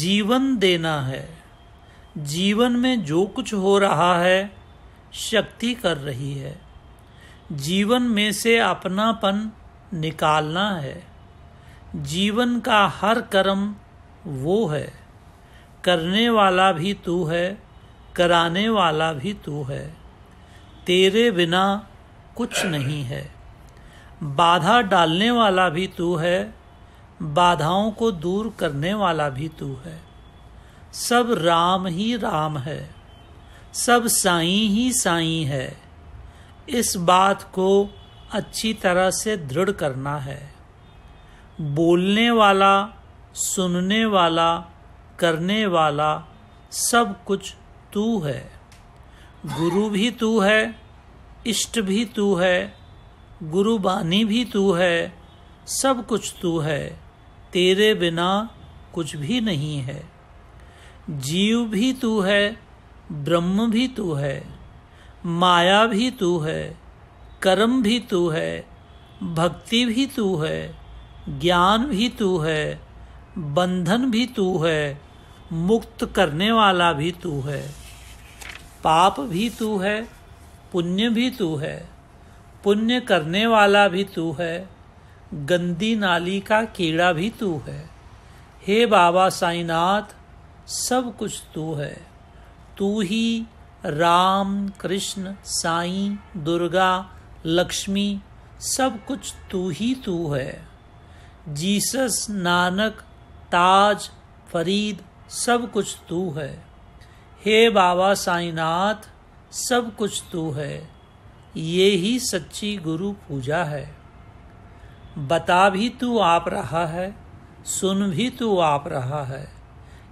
जीवन देना है जीवन में जो कुछ हो रहा है शक्ति कर रही है जीवन में से अपनापन निकालना है जीवन का हर कर्म वो है करने वाला भी तू है कराने वाला भी तू है तेरे बिना कुछ नहीं है बाधा डालने वाला भी तू है बाधाओं को दूर करने वाला भी तू है सब राम ही राम है सब साई ही साई है इस बात को अच्छी तरह से दृढ़ करना है बोलने वाला सुनने वाला करने वाला सब कुछ तू है गुरु भी तू है इष्ट भी तू है गुरुबानी भी तू है सब कुछ तू है तेरे बिना कुछ भी नहीं है जीव भी तू है ब्रह्म भी तू है माया भी तू है कर्म भी तू है भक्ति भी तू है ज्ञान भी तू है बंधन भी तू है मुक्त करने वाला भी तू है पाप भी तू है पुण्य भी तू है पुण्य करने वाला भी तू है गंदी नाली का कीड़ा भी तू है हे बाबा साईनाथ सब कुछ तू है तू ही राम कृष्ण साई दुर्गा लक्ष्मी सब कुछ तू ही तू है जीसस नानक ताज फरीद सब कुछ तू है हे बाबा साईनाथ सब कुछ तू है ये ही सच्ची गुरु पूजा है बता भी तू आप रहा है सुन भी तू आप रहा है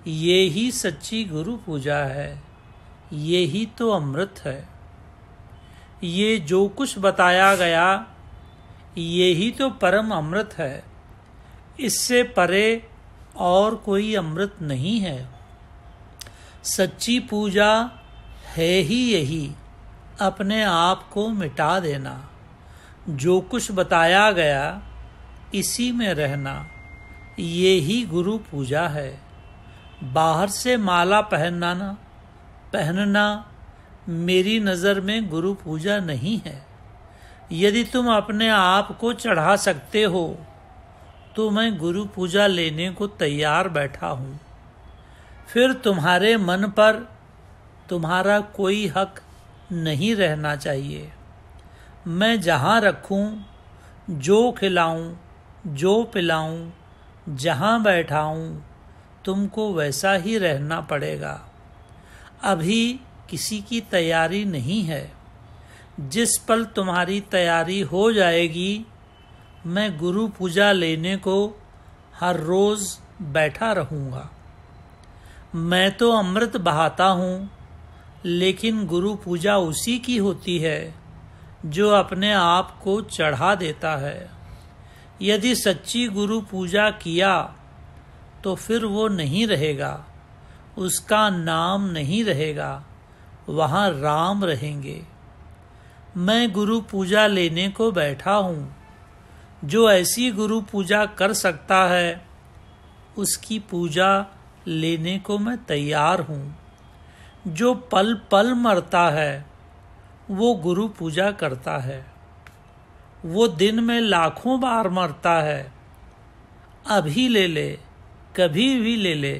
ये ही सच्ची गुरु पूजा है ये ही तो अमृत है ये जो कुछ बताया गया ये ही तो परम अमृत है इससे परे और कोई अमृत नहीं है सच्ची पूजा है ही यही अपने आप को मिटा देना जो कुछ बताया गया इसी में रहना ये ही गुरु पूजा है बाहर से माला पहनना पहनना मेरी नज़र में गुरु पूजा नहीं है यदि तुम अपने आप को चढ़ा सकते हो तो मैं गुरु पूजा लेने को तैयार बैठा हूँ फिर तुम्हारे मन पर तुम्हारा कोई हक नहीं रहना चाहिए मैं जहाँ रखूँ जो खिलाऊँ जो पिलाऊं जहाँ बैठाऊं तुमको वैसा ही रहना पड़ेगा अभी किसी की तैयारी नहीं है जिस पल तुम्हारी तैयारी हो जाएगी मैं गुरु पूजा लेने को हर रोज़ बैठा रहूँगा मैं तो अमृत बहाता हूँ लेकिन गुरु पूजा उसी की होती है जो अपने आप को चढ़ा देता है यदि सच्ची गुरु पूजा किया तो फिर वो नहीं रहेगा उसका नाम नहीं रहेगा वहाँ राम रहेंगे मैं गुरु पूजा लेने को बैठा हूँ जो ऐसी गुरु पूजा कर सकता है उसकी पूजा लेने को मैं तैयार हूँ जो पल पल मरता है वो गुरु पूजा करता है वो दिन में लाखों बार मरता है अभी ले ले कभी भी ले ले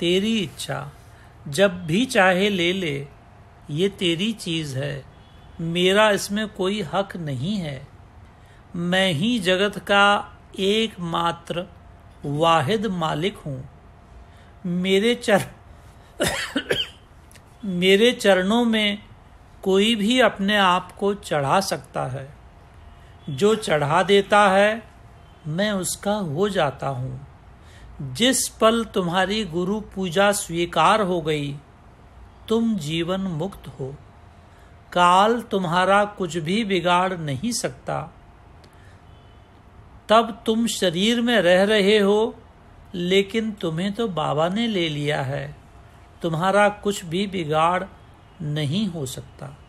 तेरी इच्छा जब भी चाहे ले ले ये तेरी चीज़ है मेरा इसमें कोई हक नहीं है मैं ही जगत का एकमात्र वाहिद मालिक हूँ मेरे चर मेरे चरणों में कोई भी अपने आप को चढ़ा सकता है जो चढ़ा देता है मैं उसका हो जाता हूँ जिस पल तुम्हारी गुरु पूजा स्वीकार हो गई तुम जीवन मुक्त हो काल तुम्हारा कुछ भी बिगाड़ नहीं सकता तब तुम शरीर में रह रहे हो लेकिन तुम्हें तो बाबा ने ले लिया है तुम्हारा कुछ भी बिगाड़ नहीं हो सकता